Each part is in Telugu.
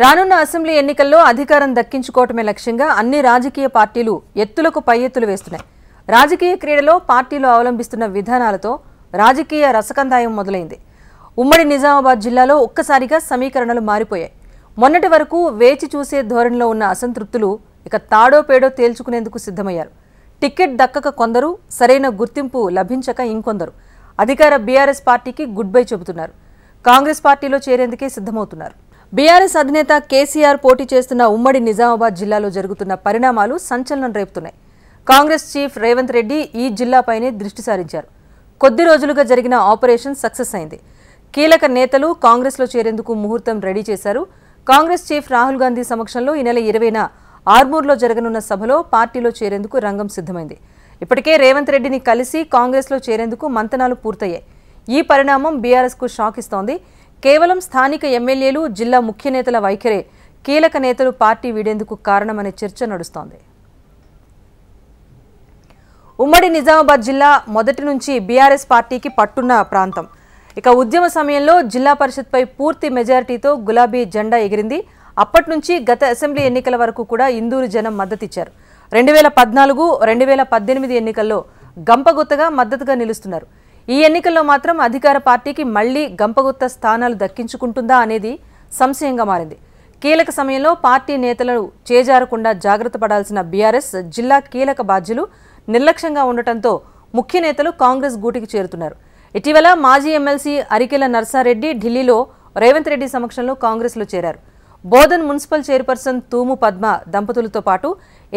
రానున్న అసెంబ్లీ ఎన్నికల్లో అధికారం దక్కించుకోవటమే లక్ష్యంగా అన్ని రాజకీయ పార్టీలు ఎత్తులకు పై ఎత్తులు వేస్తున్నాయి రాజకీయ క్రీడలో పార్టీలు అవలంబిస్తున్న విధానాలతో రాజకీయ రసకందాయం మొదలైంది ఉమ్మడి నిజామాబాద్ జిల్లాలో ఒక్కసారిగా సమీకరణలు మారిపోయాయి మొన్నటి వరకు వేచి చూసే ధోరణిలో ఉన్న అసంతృప్తులు ఇక తాడో పేడో తేల్చుకునేందుకు సిద్ధమయ్యారు టికెట్ దక్కక కొందరు సరైన గుర్తింపు లభించక ఇంకొందరు అధికార బీఆర్ఎస్ పార్టీకి గుడ్ బై చెబుతున్నారు కాంగ్రెస్ పార్టీలో చేరేందుకే సిద్ధమవుతున్నారు బీఆర్ఎస్ అధినేత కేసీఆర్ పోటీ చేస్తున్న ఉమ్మడి నిజామాబాద్ జిల్లాలో జరుగుతున్న పరిణామాలు సంచలనం రేపుతున్నాయి కాంగ్రెస్ చీఫ్ రేవంత్ రెడ్డి ఈ జిల్లాపైనే దృష్టి సారించారు కొద్ది రోజులుగా జరిగిన ఆపరేషన్ సక్సెస్ అయింది కీలక నేతలు కాంగ్రెస్లో చేరేందుకు ముహూర్తం రెడీ చేశారు కాంగ్రెస్ చీఫ్ రాహుల్ గాంధీ సమక్షంలో ఈ నెల ఇరవైన ఆర్మూర్లో జరగనున్న సభలో పార్టీలో చేరేందుకు రంగం సిద్ధమైంది ఇప్పటికే రేవంత్ రెడ్డిని కలిసి కాంగ్రెస్లో చేరేందుకు మంతనాలు పూర్తయ్యాయి ఈ పరిణామం బీఆర్ఎస్కు షాక్ ఇస్తోంది కేవలం స్థానిక ఎమ్మెల్యేలు జిల్లా ముఖ్య నేతల వైఖరే కీలక నేతలు పార్టీ వీడేందుకు కారణమనే చర్చ నడుస్తోంది ఉమ్మడి నిజామాబాద్ జిల్లా మొదటి నుంచి బీఆర్ఎస్ పార్టీకి పట్టున్న ప్రాంతం ఇక ఉద్యమ సమయంలో జిల్లా పరిషత్పై పూర్తి మెజారిటీతో గులాబీ జెండా ఎగిరింది అప్పటి నుంచి గత అసెంబ్లీ ఎన్నికల వరకు కూడా ఇందూరు జనం మద్దతిచ్చారు రెండు వేల పద్నాలుగు రెండు వేల పద్దెనిమిది ఎన్నికల్లో గంపగుత్తగా మద్దతుగా నిలుస్తున్నారు ఈ ఎన్నికల్లో మాత్రం అధికార పార్టీకి మళ్లీ గంపగుత్త స్థానాలు దక్కించుకుంటుందా అనేది సంశయంగా మారింది కీలక సమయంలో పార్టీ నేతలను చేజారకుండా జాగ్రత్త పడాల్సిన బీఆర్ఎస్ జిల్లా కీలక బాధ్యులు నిర్లక్ష్యంగా ఉండటంతో ముఖ్య నేతలు కాంగ్రెస్ గూటికి చేరుతున్నారు ఇటీవల మాజీ ఎమ్మెల్సీ అరికెల నర్సారెడ్డి ఢిల్లీలో రేవంత్ రెడ్డి సమక్షంలో కాంగ్రెస్లో చేరారు బోధన్ మున్సిపల్ చైర్పర్సన్ తూము పద్మ దంపతులతో పాటు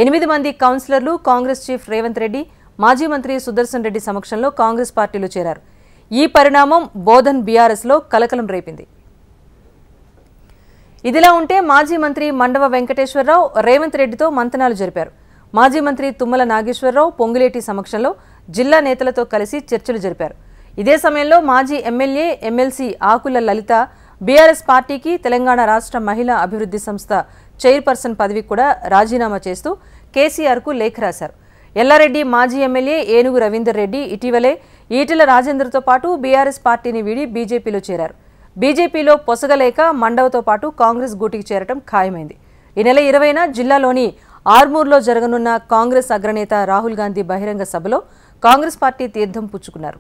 ఎనిమిది మంది కౌన్సిలర్లు కాంగ్రెస్ చీఫ్ రేవంత్ రెడ్డి మాజీ మంత్రి సుదర్శన్ రెడ్డి సమక్షంలో కాంగ్రెస్ పార్టీలో చేరారు ఈ పరిణామం బోధన్ బీఆర్ఎస్లో కలకలం రేపింది ఇదిలా ఉంటే మాజీ మంత్రి మండవ వెంకటేశ్వరరావు రేవంత్ రెడ్డితో మంతనాలు జరిపారు మాజీ మంత్రి తుమ్మల నాగేశ్వరరావు పొంగులేటి సమక్షంలో జిల్లా నేతలతో కలిసి చర్చలు జరిపారు ఇదే సమయంలో మాజీ MLA MLC Akula Lalitha BRS పార్టీకి తెలంగాణ రాష్ట్ర మహిళా అభివృద్ధి సంస్థ చైర్పర్సన్ పదవి కూడా రాజీనామా చేస్తూ కేసీఆర్కు లేఖ రాశారు ఎల్లారెడ్డి మాజీ ఎమ్మెల్యే ఏనుగు రవీందర్ రెడ్డి ఇటీవలే ఈటెల రాజేందర్తో పాటు బీఆర్ఎస్ పార్టీని వీడి బీజేపీలో చేరారు బీజేపీలో పొసగలేక మండవతో పాటు కాంగ్రెస్ గూటికి చేరటం ఖాయమైంది ఈ నెల ఇరవైన జిల్లాలోని ఆర్మూర్లో జరగనున్న కాంగ్రెస్ అగ్రనేత రాహుల్ గాంధీ బహిరంగ సభలో కాంగ్రెస్ పార్టీ తీర్థం పుచ్చుకున్నారు